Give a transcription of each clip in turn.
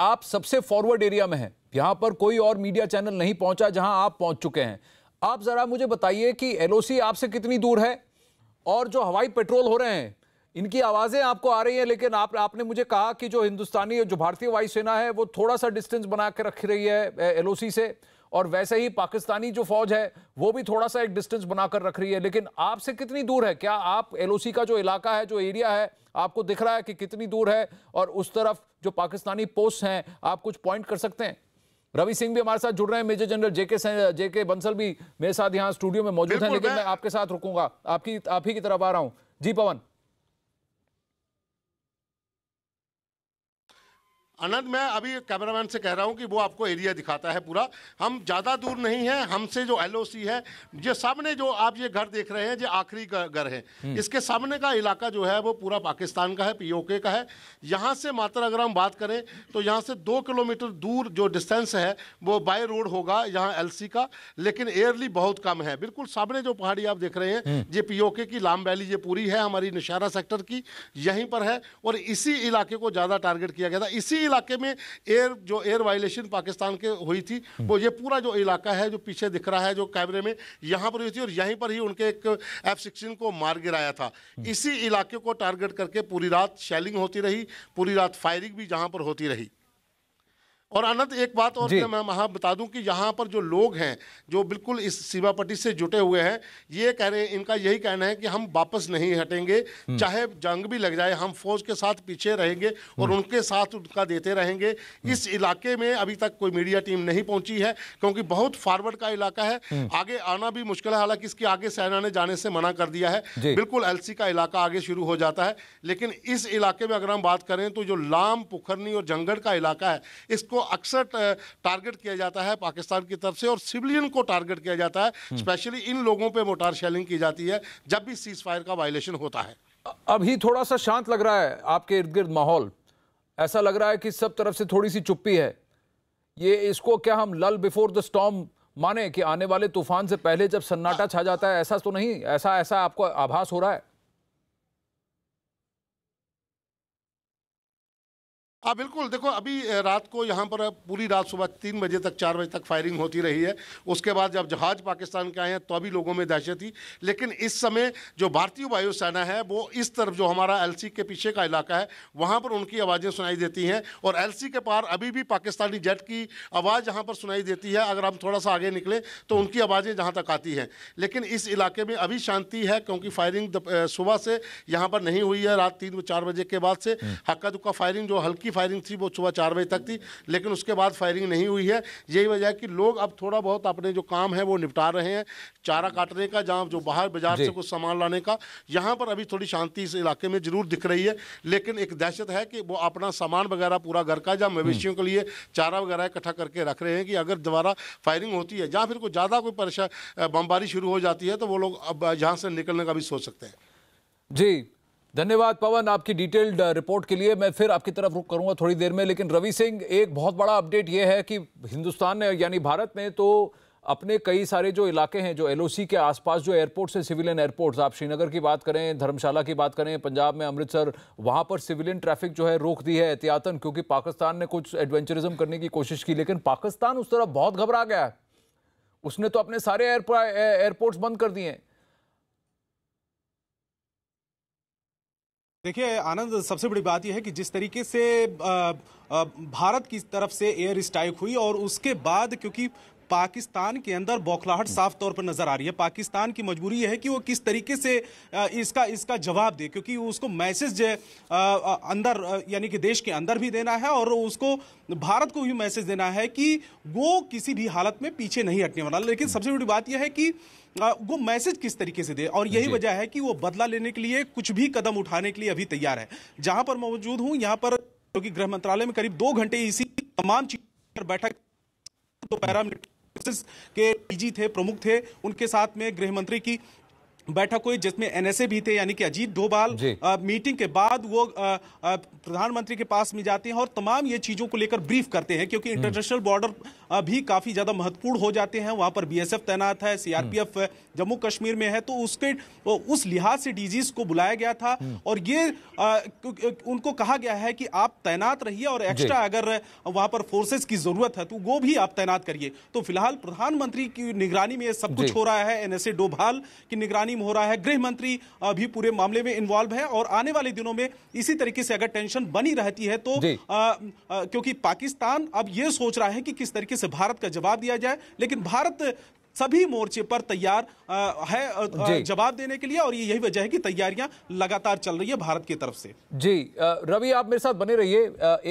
आप सबसे forward area में हैं यहां पर कोई और मीडिया चैनल नहीं पहुंचा जहां आप पहुंच चुके हैं आप ज़रा मुझे बताइए कि एलओसी आपसे कितनी दूर है और जो हवाई पेट्रोल हो रहे हैं इनकी आवाज़ें आपको आ रही हैं लेकिन आप आपने मुझे कहा कि जो हिंदुस्तानी जो भारतीय वायुसेना है वो थोड़ा सा डिस्टेंस बना के रख रही है एल से और वैसे ही पाकिस्तानी जो फौज है वो भी थोड़ा सा एक डिस्टेंस बनाकर रख रही है लेकिन आपसे कितनी दूर है क्या आप एलओसी का जो इलाका है जो एरिया है आपको दिख रहा है कि कितनी दूर है और उस तरफ जो पाकिस्तानी पोस्ट हैं आप कुछ पॉइंट कर सकते हैं रवि सिंह भी हमारे साथ जुड़ रहे हैं major general JK JK Bansal भी मेरे साथ यहाँ स्टूडियो में मौजूद हैं लेकिन मैं आपके साथ रुकूंगा आपकी आप ही की तरफ आ रहा हूँ जी पवन अनंत मैं अभी कैमरामैन से कह रहा हूँ कि वो आपको एरिया दिखाता है पूरा हम ज़्यादा दूर नहीं है हमसे जो एलओसी है ये सामने जो आप ये घर देख रहे हैं ये आखिरी घर है हम्म। इसके सामने का इलाका जो है वो पूरा पाकिस्तान का है पीओके का है यहाँ से मात्र अगर हम बात करें तो यहाँ से दो किलोमीटर दूर जो डिस्टेंस है वो बाई रोड होगा यहाँ एल का लेकिन एयरली बहुत कम है बिल्कुल सामने जो पहाड़ी आप देख रहे हैं हम्म। ये पीओके की लाम वैली ये पूरी है हमारी निशारा सेक्टर की यहीं पर है और इसी इलाके को ज़्यादा टारगेट किया गया था इसी इलाके में एयर जो एयर वायलेशन पाकिस्तान के हुई थी हम्म। वो ये पूरा जो इलाका है जो पीछे दिख रहा है जो कैमरे में यहाँ पर हुई थी और यहीं पर ही उनके एक एफ सिक्सटीन को मार गिराया था हम्म। इसी इलाके को टारगेट करके पूरी रात शेलिंग होती रही पूरी रात फायरिंग भी जहाँ पर होती रही और आनंद एक बात और मैं वहाँ बता दूं कि यहाँ पर जो लोग हैं जो बिल्कुल इस सीवापट्टी से जुटे हुए हैं ये कह रहे इनका यही कहना है कि हम वापस नहीं हटेंगे हम्म। चाहे जंग भी लग जाए हम फौज के साथ पीछे रहेंगे और हम्म। उनके साथ उनका देते रहेंगे हम्म। इस इलाके में अभी तक कोई मीडिया टीम नहीं पहुंची है क्योंकि बहुत फॉरवर्ड का इलाका है आगे आना भी मुश्किल है हालांकि इसके आगे सेना ने जाने से मना कर दिया है बिल्कुल एल का इलाका आगे शुरू हो जाता है लेकिन इस इलाके में अगर हम बात करें तो जो लाम पुखरनी और जंगड़ का इलाका है इसको अक्सर टारगेट किया जाता है पाकिस्तान की तरफ से और सिविलियन को टारगेट किया जाता है स्पेशली हम्म। इन लोगों पर मोटार शेलिंग की जाती है जब भी सीज फायर का वायलेशन होता है अभी थोड़ा सा शांत लग रहा है आपके इर्द गिर्द माहौल ऐसा लग रहा है कि सब तरफ से थोड़ी सी चुप्पी है ये इसको क्या हम लल बिफोर द स्टॉम माने कि आने वाले तूफान से पहले जब सन्नाटा छा जाता है ऐसा तो नहीं ऐसा ऐसा आपको आभास हो रहा है हाँ बिल्कुल देखो अभी रात को यहाँ पर पूरी रात सुबह तीन बजे तक चार बजे तक फायरिंग होती रही है उसके बाद जब जहाज पाकिस्तान के आए हैं तो अभी लोगों में दहशत थी लेकिन इस समय जो भारतीय वायुसेना है वो इस तरफ जो हमारा एलसी के पीछे का इलाका है वहाँ पर उनकी आवाज़ें सुनाई देती हैं और एल के पार अभी भी पाकिस्तानी जेट की आवाज़ यहाँ पर सुनाई देती है अगर हम थोड़ा सा आगे निकले तो उनकी आवाज़ें जहाँ तक आती हैं लेकिन इस इलाके में अभी शांति है क्योंकि फायरिंग सुबह से यहाँ पर नहीं हुई है रात तीन चार बजे के बाद से हम्म। हक्का दुक्का फायरिंग जो हल्की फायरिंग थी वो सुबह चार बजे तक थी लेकिन उसके बाद फायरिंग नहीं हुई है यही वजह है कि लोग अब थोड़ा बहुत अपने जो काम है वो निपटा रहे हैं चारा काटने का जहाँ जो बाहर बाजार से कुछ सामान लाने का यहाँ पर अभी थोड़ी शांति इस इलाके में जरूर दिख रही है लेकिन एक दहशत है कि वो अपना सामान वगैरह पूरा घर का या हम्म। मवेशियों के लिए चारा वगैरह इकट्ठा करके रख रहे हैं कि अगर दोबारा फायरिंग होती है या फिर कोई ज़्यादा कोई परेशान बमबारी शुरू हो जाती है तो वो लोग अब यहाँ से निकलने का भी सोच सकते हैं जी धन्यवाद पवन आपकी डिटेल्ड रिपोर्ट के लिए मैं फिर आपकी तरफ रुक करूंगा थोड़ी देर में लेकिन रवि सिंह एक बहुत बड़ा अपडेट ये है कि हिंदुस्तान ने यानी भारत ने तो अपने कई सारे जो इलाके हैं जो एलओसी के आसपास जो एयरपोर्ट्स हैं सिविलियन एयरपोर्ट्स आप श्रीनगर की बात करें धर्मशाला की बात करें पंजाब में अमृतसर वहाँ पर सिविलियन ट्रैफिक जो है रोक दी है एहतियातन क्योंकि पाकिस्तान ने कुछ एडवेंचरिज्म करने की कोशिश की लेकिन पाकिस्तान उस तरफ बहुत घबरा गया है उसने तो अपने सारे एयरपोर्ट्स बंद कर दिए हैं देखिए आनंद सबसे बड़ी बात यह है कि जिस तरीके से आ, भारत की तरफ से एयर स्ट्राइक हुई और उसके बाद क्योंकि पाकिस्तान के अंदर बौखलाहट साफ तौर पर नजर आ रही है पाकिस्तान की मजबूरी है कि वो किस तरीके से इसका इसका जवाब दे क्योंकि उसको मैसेज अंदर यानी कि देश के अंदर भी देना है और उसको भारत को भी मैसेज देना है कि वो किसी भी हालत में पीछे नहीं हटने वाला लेकिन सबसे बड़ी बात यह है कि वो मैसेज किस तरीके से दे और यही वजह है कि वो बदला लेने के लिए कुछ भी कदम उठाने के लिए अभी तैयार है जहां पर मौजूद हूं यहां पर क्योंकि गृह मंत्रालय में करीब दो घंटे इसी तमाम चीज पर बैठक तो में के डीजी थे प्रमुख थे उनके साथ में गृह मंत्री की बैठक हुई जिसमें एनएसए भी थे यानी कि अजीत डोभाल मीटिंग के बाद वो प्रधानमंत्री के पास में जाते हैं और तमाम ये चीजों को लेकर ब्रीफ करते हैं क्योंकि हम्म। इंटरनेशनल बॉर्डर भी काफी ज्यादा महत्वपूर्ण हो जाते हैं वहां पर बीएसएफ तैनात है सीआरपीएफ हम्म। जम्मू कश्मीर में है तो उसके उस लिहाज से डीजीज को बुलाया गया था हम्म। और ये आ, उनको कहा गया है कि आप तैनात रहिए और एक्स्ट्रा अगर वहां पर फोर्सेस की जरूरत है तो वो भी आप तैनात करिए तो फिलहाल प्रधानमंत्री की निगरानी में सब कुछ हो रहा है एनएसए डोभाल की निगरानी में हो रहा है गृह मंत्री भी पूरे मामले में इन्वॉल्व है और आने वाले दिनों में इसी तरीके से अगर टेंशन बनी रहती है तो क्योंकि पाकिस्तान अब यह सोच रहा है कि किस तरीके से से भारत का जवाब दिया जाए लेकिन भारत सभी मोर्चे पर तैयार है जवाब देने के लिए और ये यही वजह है कि तैयारियां लगातार चल रही है भारत की तरफ से जी रवि आप मेरे साथ बने रहिए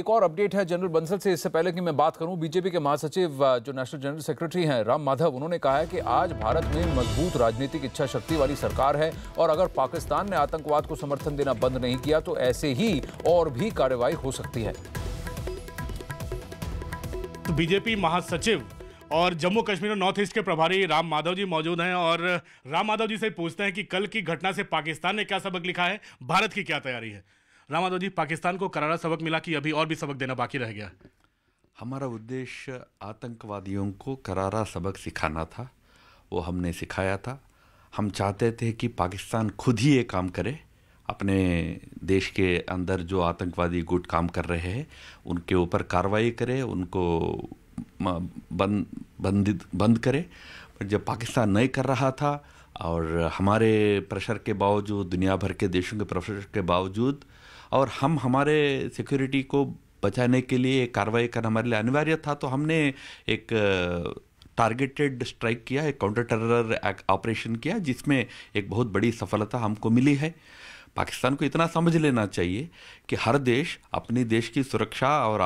एक और अपडेट है जनरल बंसल से इससे पहले कि मैं बात करूं बीजेपी के महासचिव जो नेशनल जनरल सेक्रेटरी हैं राम माधव उन्होंने कहा है कि आज भारत में मजबूत राजनीतिक इच्छा शक्ति वाली सरकार है और अगर पाकिस्तान ने आतंकवाद को समर्थन देना बंद नहीं किया तो ऐसे ही और भी कार्रवाई हो सकती है बीजेपी महासचिव और जम्मू कश्मीर और नॉर्थ ईस्ट के प्रभारी राम माधव जी मौजूद हैं और राम माधव जी से पूछते हैं कि कल की घटना से पाकिस्तान ने क्या सबक लिखा है भारत की क्या तैयारी है राम माधव जी पाकिस्तान को करारा सबक मिला कि अभी और भी सबक देना बाकी रह गया हमारा उद्देश्य आतंकवादियों को करारा सबक सिखाना था वो हमने सिखाया था हम चाहते थे कि पाकिस्तान खुद ही ये काम करे अपने देश के अंदर जो आतंकवादी गुट काम कर रहे हैं उनके ऊपर कार्रवाई करे उनको बंद बंदित बंद करे जब पाकिस्तान नहीं कर रहा था और हमारे प्रेशर के बावजूद दुनिया भर के देशों के प्रेशर के बावजूद और हम हमारे सिक्योरिटी को बचाने के लिए कार्रवाई करना हमारे लिए अनिवार्य था तो हमने एक टारगेटेड स्ट्राइक किया एक काउंटर टेरर ऑपरेशन किया जिसमें एक बहुत बड़ी सफलता हमको मिली है पाकिस्तान को इतना समझ लेना चाहिए कि हर देश अपने देश की सुरक्षा और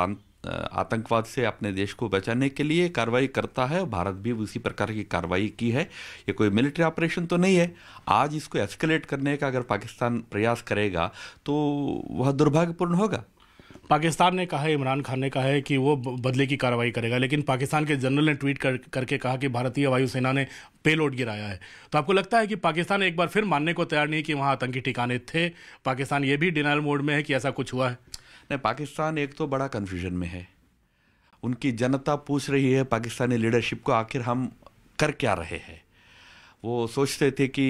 आतंकवाद से अपने देश को बचाने के लिए कार्रवाई करता है भारत भी उसी प्रकार की कार्रवाई की है ये कोई मिलिट्री ऑपरेशन तो नहीं है आज इसको एस्केलेट करने का अगर पाकिस्तान प्रयास करेगा तो वह दुर्भाग्यपूर्ण होगा पाकिस्तान ने कहा है इमरान खान ने कहा है कि वो बदले की कार्रवाई करेगा लेकिन पाकिस्तान के जनरल ने ट्वीट कर, करके कहा कि भारतीय वायुसेना ने पेलोड गिराया है तो आपको लगता है कि पाकिस्तान एक बार फिर मानने को तैयार नहीं कि वहाँ आतंकी ठिकाने थे पाकिस्तान ये भी डिनाइल मोड में है कि ऐसा कुछ हुआ है नहीं पाकिस्तान एक तो बड़ा कन्फ्यूजन में है उनकी जनता पूछ रही है पाकिस्तानी लीडरशिप को आखिर हम कर क्या रहे हैं वो सोचते थे कि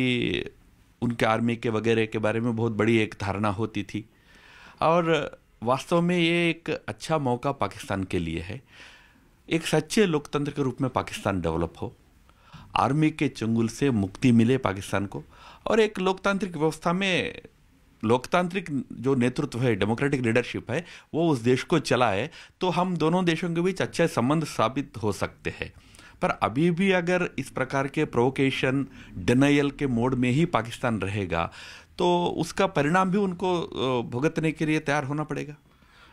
उनके आर्मी के वगैरह के बारे में बहुत बड़ी एक धारणा होती थी और वास्तव में ये एक अच्छा मौका पाकिस्तान के लिए है एक सच्चे लोकतंत्र के रूप में पाकिस्तान डेवलप हो आर्मी के चंगुल से मुक्ति मिले पाकिस्तान को और एक लोकतांत्रिक व्यवस्था में लोकतांत्रिक जो नेतृत्व है डेमोक्रेटिक लीडरशिप है वो उस देश को चलाए तो हम दोनों देशों के बीच अच्छे संबंध साबित हो सकते हैं पर अभी भी अगर इस प्रकार के प्रोवोकेशन डिनाइल के मोड में ही पाकिस्तान रहेगा तो उसका परिणाम भी उनको भुगतने के लिए तैयार होना पड़ेगा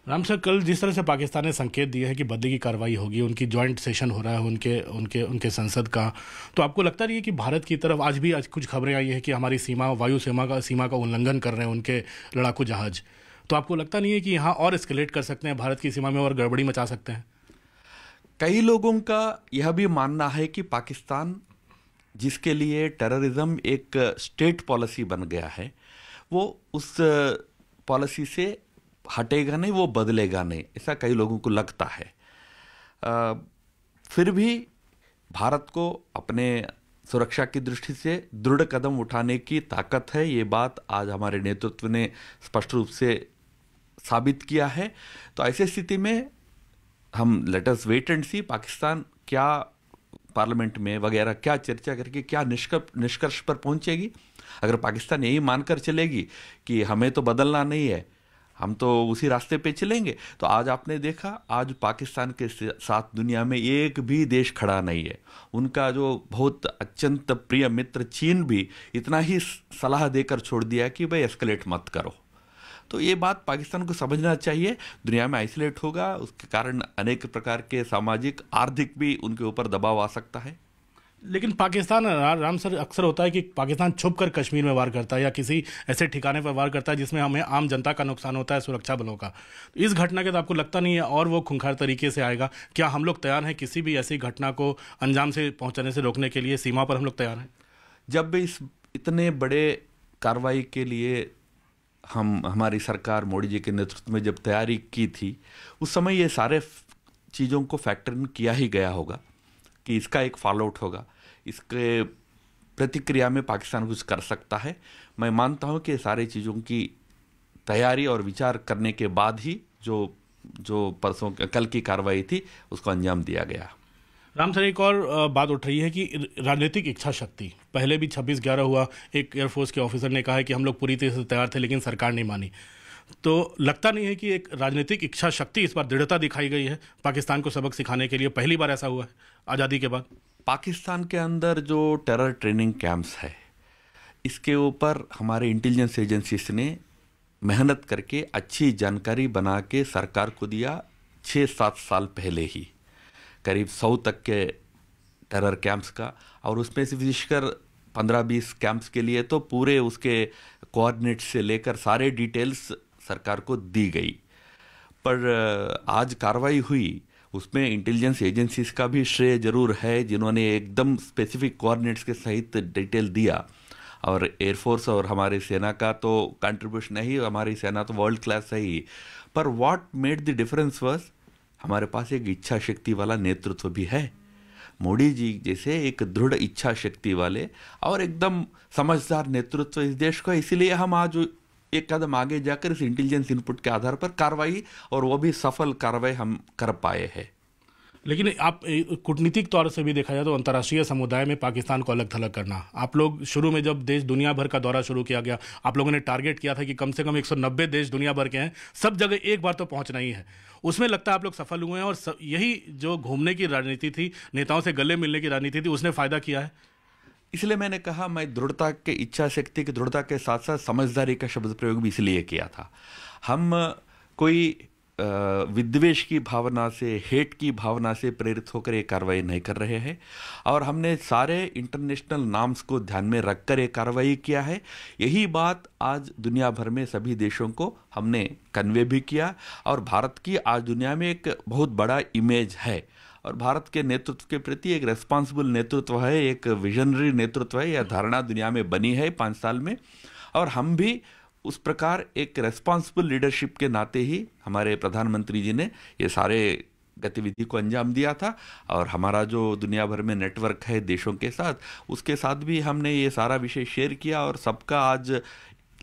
राम सर कल जिस तरह से पाकिस्तान ने संकेत दिए है कि बदली की कार्रवाई होगी उनकी जॉइंट सेशन हो रहा है उनके उनके उनके संसद का तो आपको लगता नहीं है कि भारत की तरफ आज भी आज कुछ खबरें आई है कि हमारी सीमा वायु सीमा का सीमा का उल्लंघन कर रहे हैं उनके लड़ाकू जहाज तो आपको लगता नहीं है कि यहाँ और स्केलेट कर सकते हैं भारत की सीमा में और गड़बड़ी मचा सकते हैं कई लोगों का यह भी मानना है कि पाकिस्तान जिसके लिए टेररिज्म एक स्टेट पॉलिसी बन गया है वो उस पॉलिसी से हटेगा नहीं वो बदलेगा नहीं ऐसा कई लोगों को लगता है आ, फिर भी भारत को अपने सुरक्षा की दृष्टि से दृढ़ कदम उठाने की ताकत है ये बात आज हमारे नेतृत्व ने स्पष्ट रूप से साबित किया है तो ऐसे स्थिति में हम let's wait and see Pakistan क्या पार्लियामेंट में वगैरह क्या चर्चा करके क्या निष्कर्ष निष्कर्ष पर पहुंचेगी अगर पाकिस्तान यही मानकर चलेगी कि हमें तो बदलना नहीं है हम तो उसी रास्ते पे चलेंगे तो आज आपने देखा आज पाकिस्तान के साथ दुनिया में एक भी देश खड़ा नहीं है उनका जो बहुत अत्यंत प्रिय मित्र चीन भी इतना ही सलाह देकर छोड़ दिया कि भाई एस्केलेट मत करो तो ये बात पाकिस्तान को समझना चाहिए दुनिया में आइसोलेट होगा उसके कारण अनेक प्रकार के सामाजिक आर्थिक भी उनके ऊपर दबाव आ सकता है लेकिन पाकिस्तान राम सर अक्सर होता है कि पाकिस्तान छुप कर कश्मीर में वार करता है या किसी ऐसे ठिकाने पर वार करता है जिसमें हमें आम जनता का नुकसान होता है सुरक्षा बलों का तो इस घटना के तो आपको लगता नहीं है और वो खुंखार तरीके से आएगा क्या हम लोग तैयार हैं किसी भी ऐसी घटना को अंजाम से पहुँचाने से रोकने के लिए सीमा पर हम लोग तैयार हैं जब भी इस इतने बड़े कार्रवाई के लिए हम हमारी सरकार मोदी जी के नेतृत्व में जब तैयारी की थी उस समय ये सारे चीज़ों को फैक्टर इन किया ही गया होगा कि इसका एक आउट होगा इसके प्रतिक्रिया में पाकिस्तान कुछ कर सकता है मैं मानता हूँ कि सारी चीज़ों की तैयारी और विचार करने के बाद ही जो जो परसों कल की कार्रवाई थी उसको अंजाम दिया गया राम सर एक और बात उठ रही है कि राजनीतिक इच्छा शक्ति पहले भी छब्बीस ग्यारह हुआ एक एयरफोर्स के ऑफिसर ने कहा है कि हम लोग पूरी तरह से तैयार थे लेकिन सरकार नहीं मानी तो लगता नहीं है कि एक राजनीतिक इच्छा शक्ति इस बार दृढ़ता दिखाई गई है पाकिस्तान को सबक सिखाने के लिए पहली बार ऐसा हुआ है आज़ादी के बाद पाकिस्तान के अंदर जो टेरर ट्रेनिंग कैंप्स है इसके ऊपर हमारे इंटेलिजेंस एजेंसीज ने मेहनत करके अच्छी जानकारी बना के सरकार को दिया छः सात साल पहले ही करीब सौ तक के टेरर कैंप्स का और उसमें से विशेषकर पंद्रह बीस कैंप्स के लिए तो पूरे उसके कोऑर्डिनेट्स से लेकर सारे डिटेल्स सरकार को दी गई पर आज कार्रवाई हुई उसमें इंटेलिजेंस एजेंसीज का भी श्रेय जरूर है जिन्होंने एकदम स्पेसिफिक कोऑर्डिनेट्स के सहित डिटेल दिया और एयरफोर्स और हमारी सेना का तो कंट्रीब्यूशन नहीं हमारी सेना तो वर्ल्ड क्लास है ही पर what made the difference was हमारे पास एक इच्छा शक्ति वाला नेतृत्व भी है मोदी जी जैसे एक दृढ़ इच्छा शक्ति वाले और एकदम समझदार नेतृत्व इस देश को इसीलिए हम आज एक कदम आगे जाकर इस इंटेलिजेंस इनपुट के आधार पर कार्रवाई और वो भी सफल कार्रवाई हम कर पाए हैं लेकिन आप कूटनीतिक तौर से भी देखा जाए तो अंतर्राष्ट्रीय समुदाय में पाकिस्तान को अलग थलग करना आप लोग शुरू में जब देश दुनिया भर का दौरा शुरू किया गया आप लोगों ने टारगेट किया था कि कम से कम 190 देश दुनिया भर के हैं सब जगह एक बार तो पहुंचना ही है उसमें लगता है आप लोग सफल हुए हैं और सब यही जो घूमने की राजनीति थी नेताओं से गले मिलने की राजनीति थी उसने फ़ायदा किया है इसलिए मैंने कहा मैं दृढ़ता के इच्छा शक्ति की दृढ़ता के साथ साथ समझदारी का शब्द प्रयोग भी इसलिए किया था हम कोई विद्वेश की भावना से हेट की भावना से प्रेरित होकर ये कार्रवाई नहीं कर रहे हैं और हमने सारे इंटरनेशनल नाम्स को ध्यान में रखकर ये कार्रवाई किया है यही बात आज दुनिया भर में सभी देशों को हमने कन्वे भी किया और भारत की आज दुनिया में एक बहुत बड़ा इमेज है और भारत के नेतृत्व के प्रति एक रेस्पॉन्सिबल नेतृत्व है एक विजनरी नेतृत्व है यह धारणा दुनिया में बनी है पाँच साल में और हम भी उस प्रकार एक रेस्पॉन्सिबल लीडरशिप के नाते ही हमारे प्रधानमंत्री जी ने ये सारे गतिविधि को अंजाम दिया था और हमारा जो दुनिया भर में नेटवर्क है देशों के साथ उसके साथ भी हमने ये सारा विषय शेयर किया और सबका आज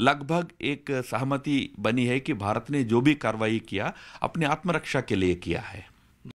लगभग एक सहमति बनी है कि भारत ने जो भी कार्रवाई किया अपने आत्मरक्षा के लिए किया है